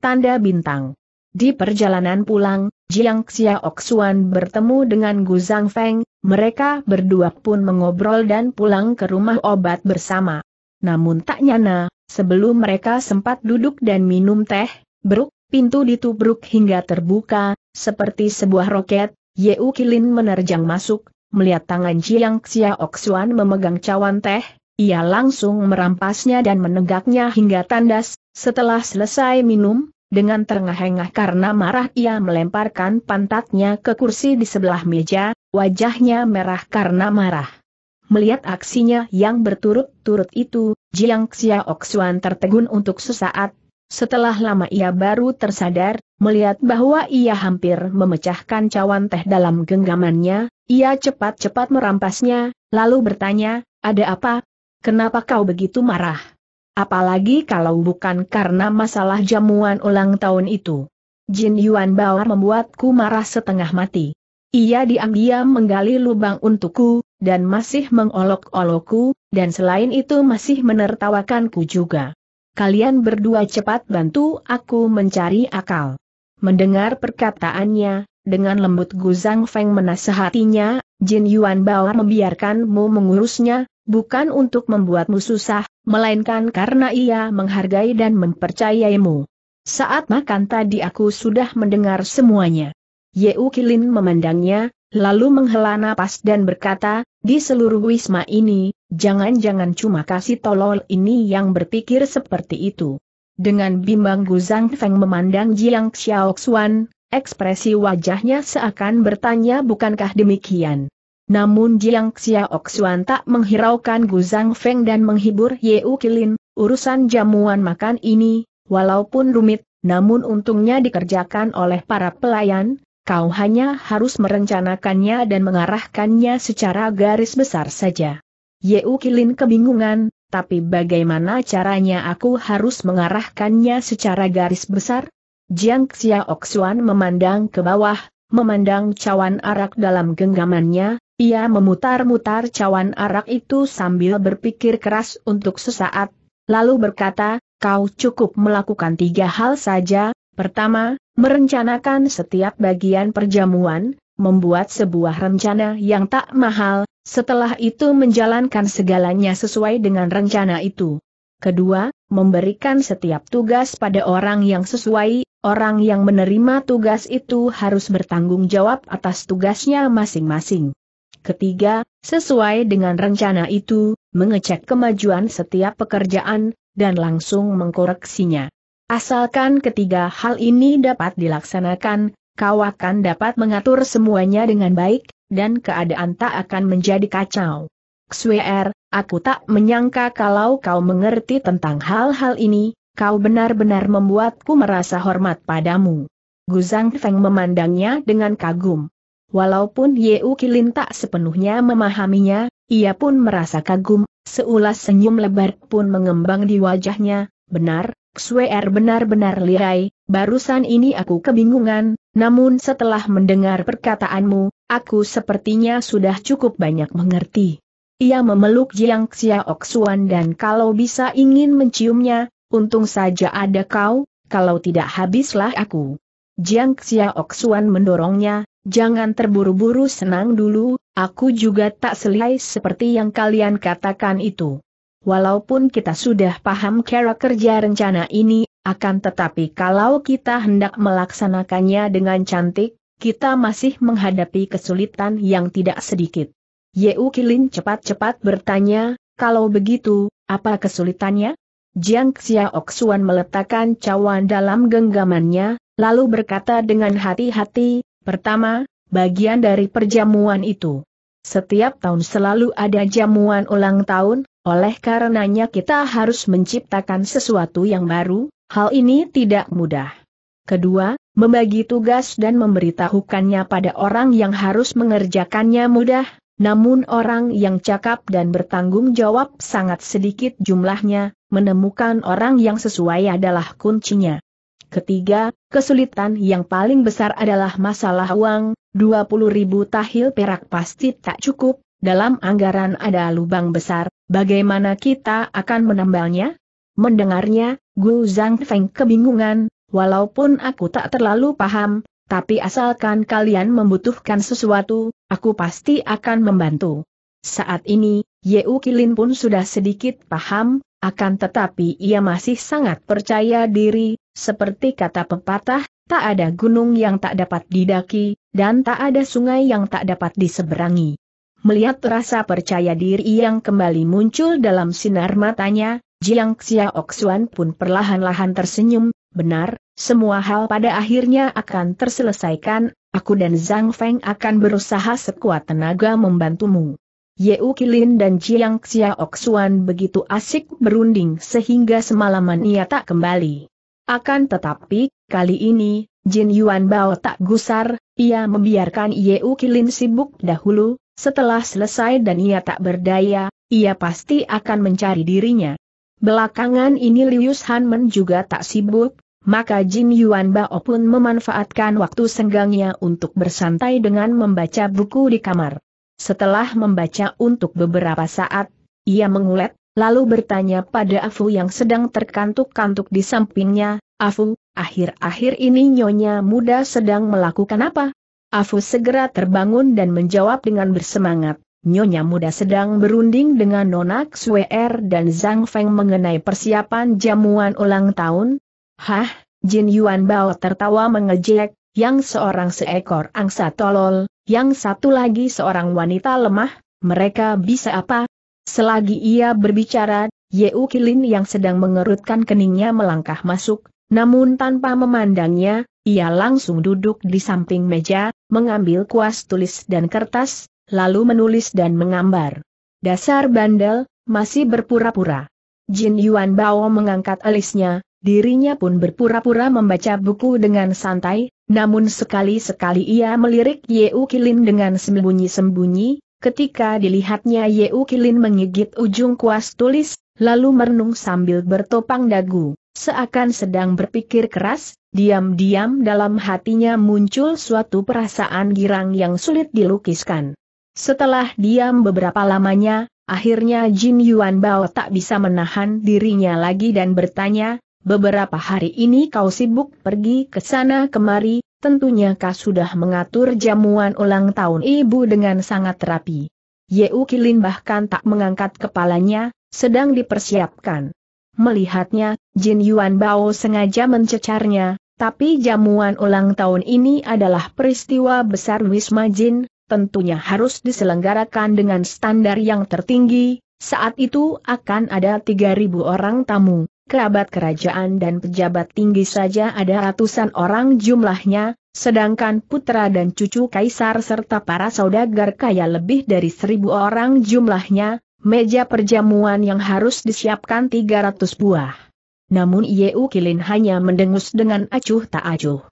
Tanda bintang. Di perjalanan pulang, Jiang Xiaoxuan bertemu dengan Gu Zhang Feng, mereka berdua pun mengobrol dan pulang ke rumah obat bersama. Namun tak nyana, sebelum mereka sempat duduk dan minum teh, beruk, pintu ditubruk hingga terbuka, seperti sebuah roket, Ye Kilin menerjang masuk, melihat tangan Jiang Xiaoxuan memegang cawan teh, ia langsung merampasnya dan menegaknya hingga tandas, setelah selesai minum, dengan terengah-engah karena marah ia melemparkan pantatnya ke kursi di sebelah meja, wajahnya merah karena marah. Melihat aksinya yang berturut-turut itu, Jiang Xiaoxuan tertegun untuk sesaat. Setelah lama ia baru tersadar, melihat bahwa ia hampir memecahkan cawan teh dalam genggamannya, ia cepat-cepat merampasnya, lalu bertanya, ada apa? Kenapa kau begitu marah? Apalagi kalau bukan karena masalah jamuan ulang tahun itu. Jin Yuan Bao membuatku marah setengah mati. Ia diam-diam menggali lubang untukku, dan masih mengolok-olokku, dan selain itu masih menertawakanku juga. Kalian berdua cepat bantu aku mencari akal. Mendengar perkataannya, dengan lembut Gu Zhang Feng menasehatinya, Jin Yuan Bao membiarkanmu mengurusnya, bukan untuk membuatmu susah, melainkan karena ia menghargai dan mempercayaimu. Saat makan tadi aku sudah mendengar semuanya. Ye Kilin memandangnya, lalu menghela napas dan berkata, di seluruh wisma ini, jangan-jangan cuma kasih tolol ini yang berpikir seperti itu. Dengan bimbang Guzhang Feng memandang Jiang Xiaoxuan, ekspresi wajahnya seakan bertanya bukankah demikian. Namun Jiang Xiaoxuan tak menghiraukan Gu Zhang Feng dan menghibur Ye Kilin, urusan jamuan makan ini, walaupun rumit, namun untungnya dikerjakan oleh para pelayan, kau hanya harus merencanakannya dan mengarahkannya secara garis besar saja. Ye Kilin kebingungan, tapi bagaimana caranya aku harus mengarahkannya secara garis besar? Jiang Xiaoxuan memandang ke bawah, memandang cawan arak dalam genggamannya, ia memutar-mutar cawan arak itu sambil berpikir keras untuk sesaat, lalu berkata, kau cukup melakukan tiga hal saja, pertama, merencanakan setiap bagian perjamuan, membuat sebuah rencana yang tak mahal, setelah itu menjalankan segalanya sesuai dengan rencana itu. Kedua, memberikan setiap tugas pada orang yang sesuai, orang yang menerima tugas itu harus bertanggung jawab atas tugasnya masing-masing. Ketiga, sesuai dengan rencana itu, mengecek kemajuan setiap pekerjaan, dan langsung mengkoreksinya. Asalkan ketiga hal ini dapat dilaksanakan, kau akan dapat mengatur semuanya dengan baik, dan keadaan tak akan menjadi kacau. Xwer, aku tak menyangka kalau kau mengerti tentang hal-hal ini, kau benar-benar membuatku merasa hormat padamu. Guzang Feng memandangnya dengan kagum. Walaupun Ye Kilin tak sepenuhnya memahaminya, ia pun merasa kagum, seulas senyum lebar pun mengembang di wajahnya, benar, Xuer er benar-benar lirai, barusan ini aku kebingungan, namun setelah mendengar perkataanmu, aku sepertinya sudah cukup banyak mengerti. Ia memeluk Jiang Xiaoxuan dan kalau bisa ingin menciumnya, untung saja ada kau, kalau tidak habislah aku. Jiang Xiaoxuan mendorongnya, Jangan terburu-buru senang dulu, aku juga tak selai seperti yang kalian katakan itu. Walaupun kita sudah paham cara kerja rencana ini, akan tetapi kalau kita hendak melaksanakannya dengan cantik, kita masih menghadapi kesulitan yang tidak sedikit. Yeu Kilin cepat-cepat bertanya, kalau begitu, apa kesulitannya? Jiang Xiaoxuan meletakkan cawan dalam genggamannya, lalu berkata dengan hati-hati, Pertama, bagian dari perjamuan itu. Setiap tahun selalu ada jamuan ulang tahun, oleh karenanya kita harus menciptakan sesuatu yang baru, hal ini tidak mudah. Kedua, membagi tugas dan memberitahukannya pada orang yang harus mengerjakannya mudah, namun orang yang cakap dan bertanggung jawab sangat sedikit jumlahnya, menemukan orang yang sesuai adalah kuncinya. Ketiga, kesulitan yang paling besar adalah masalah uang, 20 ribu tahil perak pasti tak cukup, dalam anggaran ada lubang besar, bagaimana kita akan menambalnya? Mendengarnya, Gu Zhang Feng kebingungan, walaupun aku tak terlalu paham, tapi asalkan kalian membutuhkan sesuatu, aku pasti akan membantu. Saat ini, Yeu Kilin pun sudah sedikit paham, akan tetapi ia masih sangat percaya diri, seperti kata pepatah, tak ada gunung yang tak dapat didaki, dan tak ada sungai yang tak dapat diseberangi. Melihat rasa percaya diri yang kembali muncul dalam sinar matanya, Jiang Xiaoxuan pun perlahan-lahan tersenyum, benar, semua hal pada akhirnya akan terselesaikan, aku dan Zhang Feng akan berusaha sekuat tenaga membantumu. Yeu Kilin dan Jiang Xiaoxuan begitu asik berunding sehingga semalaman ia tak kembali. Akan tetapi, kali ini, Jin Yuan Bao tak gusar, ia membiarkan Yeu Kilin sibuk dahulu, setelah selesai dan ia tak berdaya, ia pasti akan mencari dirinya. Belakangan ini Liu Hanmen juga tak sibuk, maka Jin Yuan Bao pun memanfaatkan waktu senggangnya untuk bersantai dengan membaca buku di kamar. Setelah membaca untuk beberapa saat, ia mengulet, lalu bertanya pada Afu yang sedang terkantuk-kantuk di sampingnya, Afu, akhir-akhir ini nyonya muda sedang melakukan apa? Afu segera terbangun dan menjawab dengan bersemangat. Nyonya muda sedang berunding dengan nonak Xuer dan Zhang Feng mengenai persiapan jamuan ulang tahun. Hah, Jin Yuan Bao tertawa mengejek, yang seorang seekor angsa tolol, yang satu lagi seorang wanita lemah, mereka bisa apa? Selagi ia berbicara, Yeu Kilin yang sedang mengerutkan keningnya melangkah masuk, namun tanpa memandangnya, ia langsung duduk di samping meja, mengambil kuas tulis dan kertas, lalu menulis dan menggambar. Dasar bandel, masih berpura-pura. Jin Yuan Bao mengangkat alisnya, dirinya pun berpura-pura membaca buku dengan santai, namun sekali-sekali ia melirik Yeu Kilin dengan sembunyi-sembunyi, Ketika dilihatnya Yeu Kilin menggigit ujung kuas tulis, lalu merenung sambil bertopang dagu, seakan sedang berpikir keras, diam-diam dalam hatinya muncul suatu perasaan girang yang sulit dilukiskan. Setelah diam beberapa lamanya, akhirnya Jin Yuan Bao tak bisa menahan dirinya lagi dan bertanya, beberapa hari ini kau sibuk pergi ke sana kemari, tentunya kau sudah mengatur jamuan ulang tahun ibu dengan sangat rapi. Yeu Kilin bahkan tak mengangkat kepalanya, sedang dipersiapkan. Melihatnya, Jin Yuan Bao sengaja mencecarnya, tapi jamuan ulang tahun ini adalah peristiwa besar Wisma Jin, tentunya harus diselenggarakan dengan standar yang tertinggi, saat itu akan ada 3.000 orang tamu kerabat kerajaan dan pejabat tinggi saja ada ratusan orang jumlahnya, sedangkan putra dan cucu kaisar serta para saudagar kaya lebih dari seribu orang jumlahnya, meja perjamuan yang harus disiapkan 300 buah. Namun Yeu Kilin hanya mendengus dengan acuh tak acuh.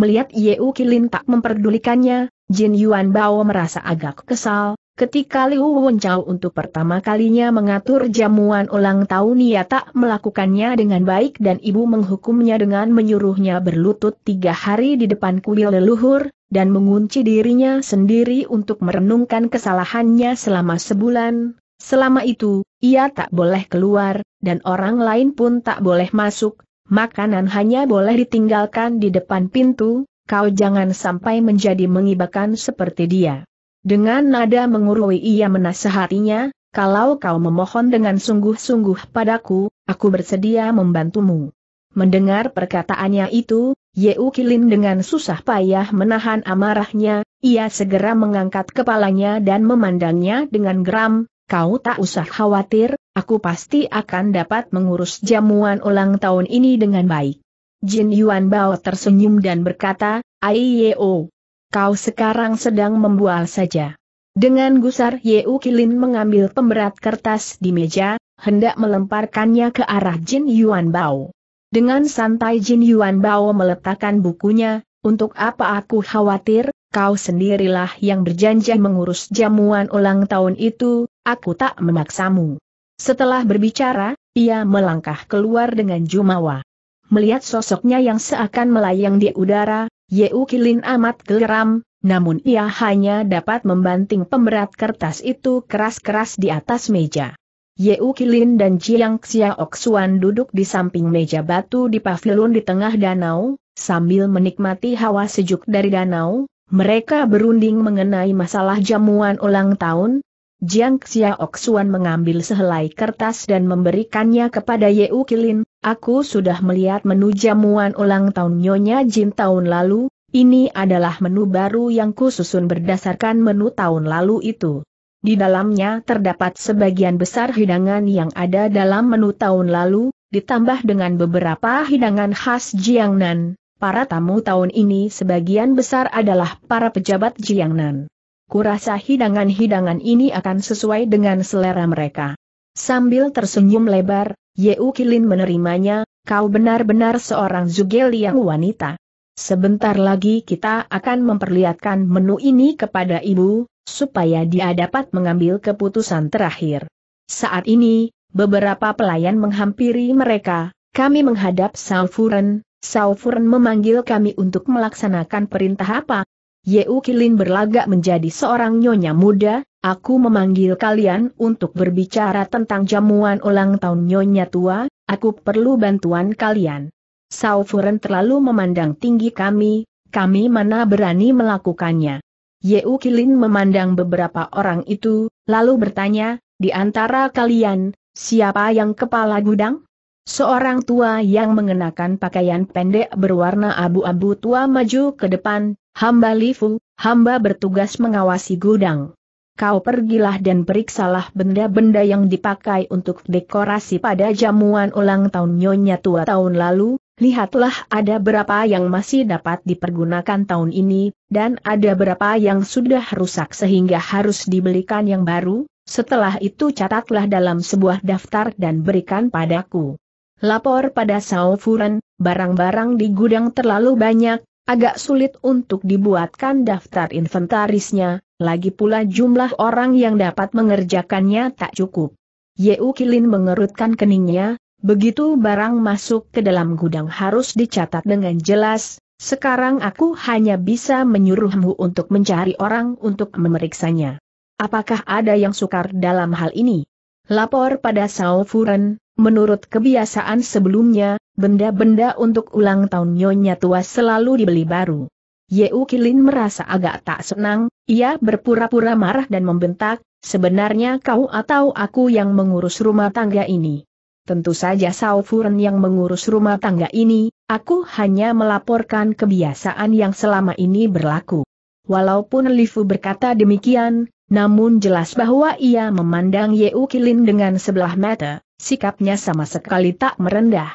Melihat Yeu Kilin tak memperdulikannya, Jin Yuan Bao merasa agak kesal, Ketika Liu Wenchao untuk pertama kalinya mengatur jamuan ulang tahun ia tak melakukannya dengan baik dan ibu menghukumnya dengan menyuruhnya berlutut tiga hari di depan kuil leluhur, dan mengunci dirinya sendiri untuk merenungkan kesalahannya selama sebulan. Selama itu, ia tak boleh keluar, dan orang lain pun tak boleh masuk, makanan hanya boleh ditinggalkan di depan pintu, kau jangan sampai menjadi mengibakan seperti dia. Dengan nada mengurui ia menasehatinya, kalau kau memohon dengan sungguh-sungguh padaku, aku bersedia membantumu. Mendengar perkataannya itu, Yeu Kilin dengan susah payah menahan amarahnya, ia segera mengangkat kepalanya dan memandangnya dengan geram, kau tak usah khawatir, aku pasti akan dapat mengurus jamuan ulang tahun ini dengan baik. Jin Yuan Bao tersenyum dan berkata, Aiyeo, kau sekarang sedang membual saja. Dengan gusar Yeu Kilin mengambil pemberat kertas di meja, hendak melemparkannya ke arah Jin Yuan Bao. Dengan santai Jin Yuan Bao meletakkan bukunya, untuk apa aku khawatir, kau sendirilah yang berjanji mengurus jamuan ulang tahun itu, aku tak memaksamu. Setelah berbicara, ia melangkah keluar dengan jumawa. Melihat sosoknya yang seakan melayang di udara, Yeu Kilin amat geram, namun ia hanya dapat membanting pemberat kertas itu keras-keras di atas meja. Yeu Kilin dan Jiang Xiaoxuan duduk di samping meja batu di pavilion di tengah danau, sambil menikmati hawa sejuk dari danau, mereka berunding mengenai masalah jamuan ulang tahun. Jiang Xiaoxuan mengambil sehelai kertas dan memberikannya kepada Yeu Kilin, Aku sudah melihat menu jamuan ulang tahun Nyonya Jin tahun lalu, ini adalah menu baru yang kususun berdasarkan menu tahun lalu itu. Di dalamnya terdapat sebagian besar hidangan yang ada dalam menu tahun lalu, ditambah dengan beberapa hidangan khas Jiangnan. Para tamu tahun ini sebagian besar adalah para pejabat Jiangnan. Kurasa hidangan-hidangan ini akan sesuai dengan selera mereka. Sambil tersenyum lebar, Yeu Kilin menerimanya, kau benar-benar seorang zugel yang wanita. Sebentar lagi kita akan memperlihatkan menu ini kepada ibu, supaya dia dapat mengambil keputusan terakhir. Saat ini, beberapa pelayan menghampiri mereka, kami menghadap Saufuren, Saufuren memanggil kami untuk melaksanakan perintah apa? Yeu Kilin berlagak menjadi seorang nyonya muda, Aku memanggil kalian untuk berbicara tentang jamuan ulang tahun Nyonya Tua, aku perlu bantuan kalian. Saufuren terlalu memandang tinggi kami, kami mana berani melakukannya. Yeu Kilin memandang beberapa orang itu, lalu bertanya, di antara kalian, siapa yang kepala gudang? Seorang tua yang mengenakan pakaian pendek berwarna abu-abu tua maju ke depan, hamba Lifu, hamba bertugas mengawasi gudang kau pergilah dan periksalah benda-benda yang dipakai untuk dekorasi pada jamuan ulang tahun Nyonya tua tahun lalu, lihatlah ada berapa yang masih dapat dipergunakan tahun ini, dan ada berapa yang sudah rusak sehingga harus dibelikan yang baru, setelah itu catatlah dalam sebuah daftar dan berikan padaku. Lapor pada Furan, barang-barang di gudang terlalu banyak, agak sulit untuk dibuatkan daftar inventarisnya, lagi pula jumlah orang yang dapat mengerjakannya tak cukup. Yeu Kilin mengerutkan keningnya, begitu barang masuk ke dalam gudang harus dicatat dengan jelas, sekarang aku hanya bisa menyuruhmu untuk mencari orang untuk memeriksanya. Apakah ada yang sukar dalam hal ini? Lapor pada Sao Furen, menurut kebiasaan sebelumnya, benda-benda untuk ulang tahun Nyonya Tua selalu dibeli baru. Yeu Kilin merasa agak tak senang, ia berpura-pura marah dan membentak, sebenarnya kau atau aku yang mengurus rumah tangga ini. Tentu saja Sao Furen yang mengurus rumah tangga ini, aku hanya melaporkan kebiasaan yang selama ini berlaku. Walaupun Lifu berkata demikian, namun jelas bahwa ia memandang Yeu Kilin dengan sebelah mata, sikapnya sama sekali tak merendah.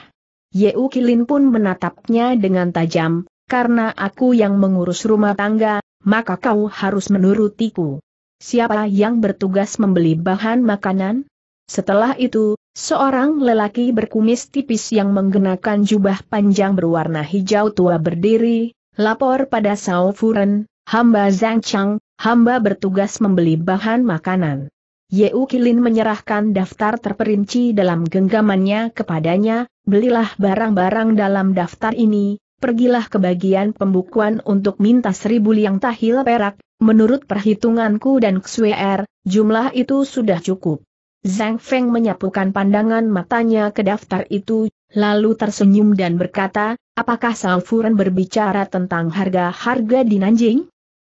Yeu Kilin pun menatapnya dengan tajam, karena aku yang mengurus rumah tangga, maka kau harus menurutiku. Siapa yang bertugas membeli bahan makanan? Setelah itu, seorang lelaki berkumis tipis yang mengenakan jubah panjang berwarna hijau tua berdiri, lapor pada Sao Furen, hamba Zhang Chang, hamba bertugas membeli bahan makanan. Yeu Kilin menyerahkan daftar terperinci dalam genggamannya kepadanya, belilah barang-barang dalam daftar ini, pergilah ke bagian pembukuan untuk minta seribu liang tahil perak, menurut perhitunganku dan Xuer, er, jumlah itu sudah cukup. Zhang Feng menyapukan pandangan matanya ke daftar itu, lalu tersenyum dan berkata, apakah Salfuren berbicara tentang harga-harga di Nanjing?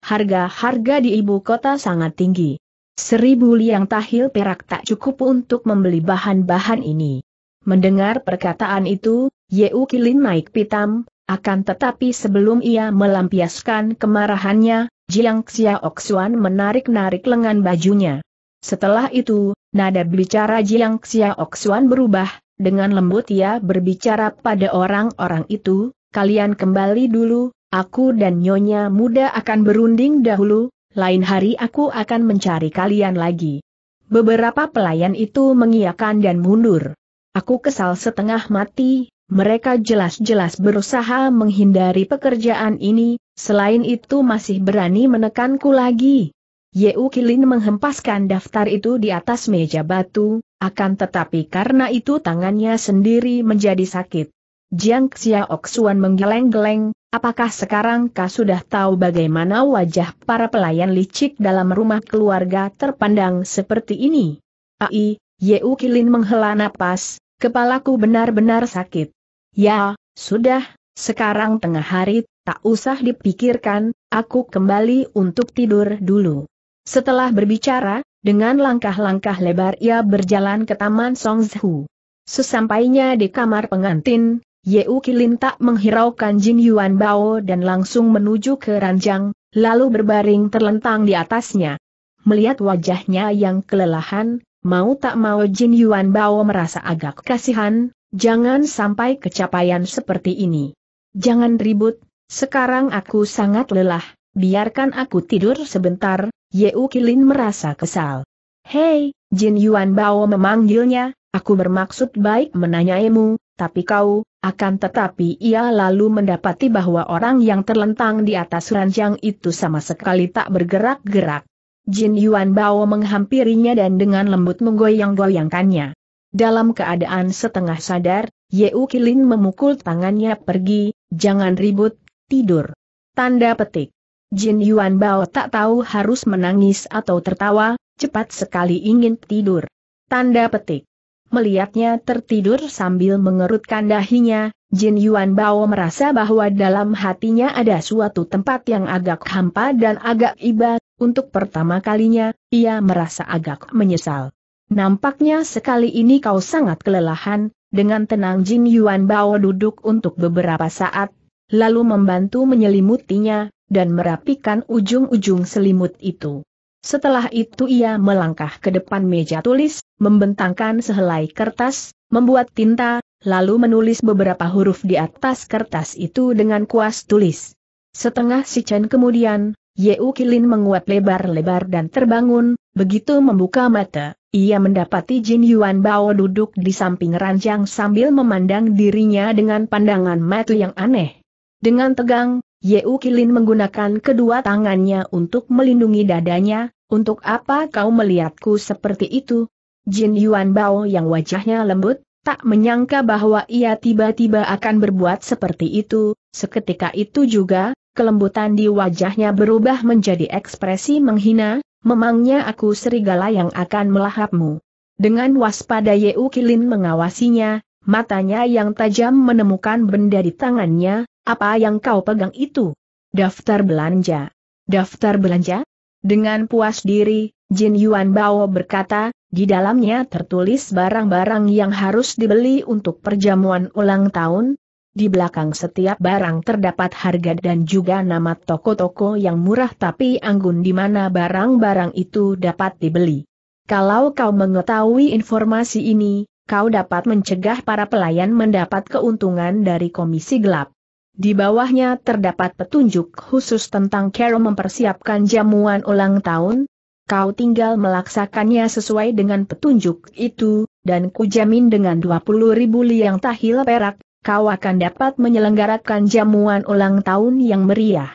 Harga-harga di ibu kota sangat tinggi. Seribu liang tahil perak tak cukup untuk membeli bahan-bahan ini. Mendengar perkataan itu, Yeu Kilin naik pitam, akan tetapi sebelum ia melampiaskan kemarahannya, Jiang Xiaoxuan menarik-narik lengan bajunya. Setelah itu, nada bicara Jiang Xiaoxuan berubah, dengan lembut ia berbicara pada orang-orang itu, kalian kembali dulu, aku dan nyonya muda akan berunding dahulu, lain hari aku akan mencari kalian lagi. Beberapa pelayan itu mengiakan dan mundur. Aku kesal setengah mati, mereka jelas-jelas berusaha menghindari pekerjaan ini, selain itu masih berani menekanku lagi. Yeu Kilin menghempaskan daftar itu di atas meja batu, akan tetapi karena itu tangannya sendiri menjadi sakit. Jiang Xiaoxuan menggeleng-geleng, apakah sekarang kau sudah tahu bagaimana wajah para pelayan licik dalam rumah keluarga terpandang seperti ini? Ai, Yeu Kilin menghela napas, kepalaku benar-benar sakit. Ya, sudah, sekarang tengah hari, tak usah dipikirkan, aku kembali untuk tidur dulu. Setelah berbicara, dengan langkah-langkah lebar ia berjalan ke Taman Songzhu. Sesampainya di kamar pengantin, Yeu Kilin tak menghiraukan Jin Yuan Bao dan langsung menuju ke ranjang, lalu berbaring terlentang di atasnya. Melihat wajahnya yang kelelahan, mau tak mau Jin Yuan Bao merasa agak kasihan, Jangan sampai kecapaian seperti ini. Jangan ribut, sekarang aku sangat lelah, biarkan aku tidur sebentar, Yeu Kilin merasa kesal. Hei, Jin Yuan Bao memanggilnya, aku bermaksud baik menanyaimu, tapi kau, akan tetapi ia lalu mendapati bahwa orang yang terlentang di atas ranjang itu sama sekali tak bergerak-gerak. Jin Yuan Bao menghampirinya dan dengan lembut menggoyang-goyangkannya. Dalam keadaan setengah sadar, Ye Ukilin memukul tangannya pergi, jangan ribut, tidur. Tanda petik. Jin Yuan Bao tak tahu harus menangis atau tertawa, cepat sekali ingin tidur. Tanda petik. Melihatnya tertidur sambil mengerutkan dahinya, Jin Yuan Bao merasa bahwa dalam hatinya ada suatu tempat yang agak hampa dan agak iba, untuk pertama kalinya, ia merasa agak menyesal. Nampaknya sekali ini kau sangat kelelahan, dengan tenang Jin Yuan Bao duduk untuk beberapa saat, lalu membantu menyelimutinya, dan merapikan ujung-ujung selimut itu. Setelah itu ia melangkah ke depan meja tulis, membentangkan sehelai kertas, membuat tinta, lalu menulis beberapa huruf di atas kertas itu dengan kuas tulis. Setengah si Chen kemudian, Yeu Kilin menguat lebar-lebar dan terbangun, begitu membuka mata. Ia mendapati Jin Yuan Bao duduk di samping ranjang sambil memandang dirinya dengan pandangan mata yang aneh. Dengan tegang, U Kilin menggunakan kedua tangannya untuk melindungi dadanya, untuk apa kau melihatku seperti itu? Jin Yuan Bao yang wajahnya lembut, tak menyangka bahwa ia tiba-tiba akan berbuat seperti itu, seketika itu juga, kelembutan di wajahnya berubah menjadi ekspresi menghina, memangnya aku serigala yang akan melahapmu. Dengan waspada Yeu Kilin mengawasinya, matanya yang tajam menemukan benda di tangannya, apa yang kau pegang itu? Daftar belanja. Daftar belanja? Dengan puas diri, Jin Yuan Bao berkata, di dalamnya tertulis barang-barang yang harus dibeli untuk perjamuan ulang tahun, di belakang setiap barang terdapat harga dan juga nama toko-toko yang murah tapi anggun di mana barang-barang itu dapat dibeli. Kalau kau mengetahui informasi ini, kau dapat mencegah para pelayan mendapat keuntungan dari komisi gelap. Di bawahnya terdapat petunjuk khusus tentang Carol mempersiapkan jamuan ulang tahun. Kau tinggal melaksakannya sesuai dengan petunjuk itu, dan kujamin dengan 20 ribu liang tahil perak, kau akan dapat menyelenggarakan jamuan ulang tahun yang meriah.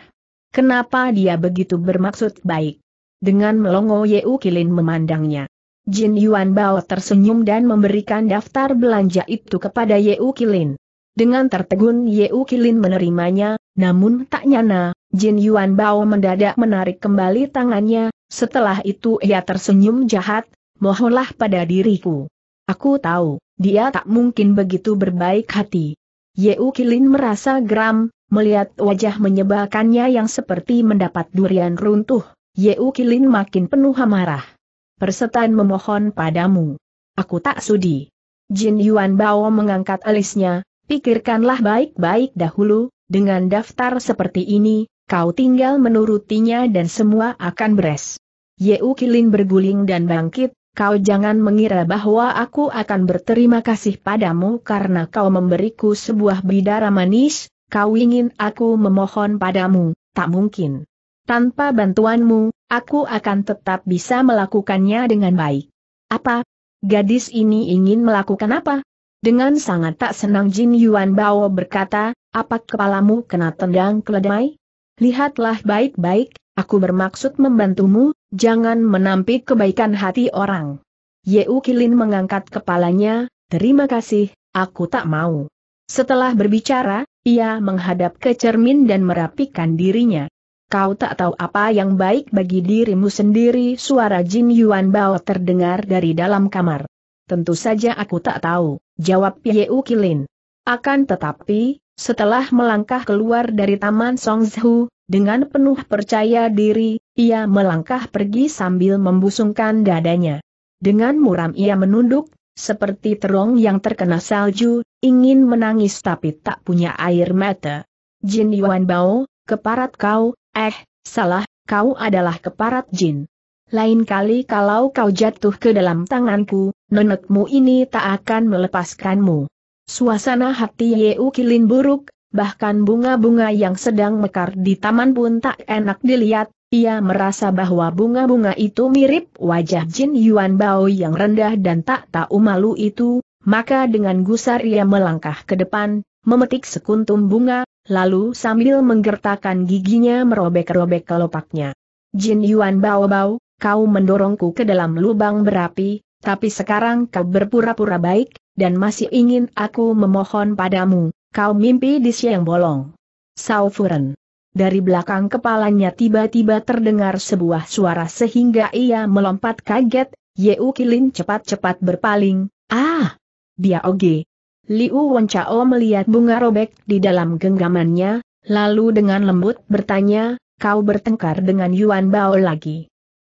Kenapa dia begitu bermaksud baik? Dengan melongo Yeu Kilin memandangnya. Jin Yuan Bao tersenyum dan memberikan daftar belanja itu kepada Yeu Kilin. Dengan tertegun Yeu Kilin menerimanya, namun tak nyana, Jin Yuan Bao mendadak menarik kembali tangannya, setelah itu ia tersenyum jahat, mohonlah pada diriku. Aku tahu, dia tak mungkin begitu berbaik hati. Yeu Kilin merasa geram, melihat wajah menyebalkannya yang seperti mendapat durian runtuh. Yeu Kilin makin penuh amarah. Persetan memohon padamu. Aku tak sudi. Jin Yuan Bao mengangkat alisnya, pikirkanlah baik-baik dahulu, dengan daftar seperti ini, kau tinggal menurutinya dan semua akan beres. Yeu Kilin berguling dan bangkit, Kau jangan mengira bahwa aku akan berterima kasih padamu karena kau memberiku sebuah bidara manis, kau ingin aku memohon padamu, tak mungkin. Tanpa bantuanmu, aku akan tetap bisa melakukannya dengan baik. Apa? Gadis ini ingin melakukan apa? Dengan sangat tak senang Jin Yuan Bao berkata, apa kepalamu kena tendang keledai? Lihatlah baik-baik, aku bermaksud membantumu, Jangan menampik kebaikan hati orang. Yeu Kilin mengangkat kepalanya, terima kasih, aku tak mau. Setelah berbicara, ia menghadap ke cermin dan merapikan dirinya. Kau tak tahu apa yang baik bagi dirimu sendiri suara Jin Yuan Bao terdengar dari dalam kamar. Tentu saja aku tak tahu, jawab Yeu Kilin. Akan tetapi, setelah melangkah keluar dari taman Songzhu, dengan penuh percaya diri, ia melangkah pergi sambil membusungkan dadanya. Dengan muram ia menunduk, seperti terong yang terkena salju, ingin menangis tapi tak punya air mata. Jin Yuan Bao, keparat kau, eh, salah, kau adalah keparat jin. Lain kali kalau kau jatuh ke dalam tanganku, nenekmu ini tak akan melepaskanmu. Suasana hati Yeu Kilin buruk, bahkan bunga-bunga yang sedang mekar di taman pun tak enak dilihat, ia merasa bahwa bunga-bunga itu mirip wajah Jin Yuan Bao yang rendah dan tak tahu malu itu, maka dengan gusar ia melangkah ke depan, memetik sekuntum bunga, lalu sambil menggertakkan giginya merobek-robek kelopaknya. Jin Yuan Bao Bao, kau mendorongku ke dalam lubang berapi, tapi sekarang kau berpura-pura baik, dan masih ingin aku memohon padamu. Kau mimpi di siang bolong. Saufuren. Dari belakang kepalanya tiba-tiba terdengar sebuah suara sehingga ia melompat kaget, Yeu Kilin cepat-cepat berpaling, ah! Dia oge. Liu Wencao melihat bunga robek di dalam genggamannya, lalu dengan lembut bertanya, kau bertengkar dengan Yuan Bao lagi.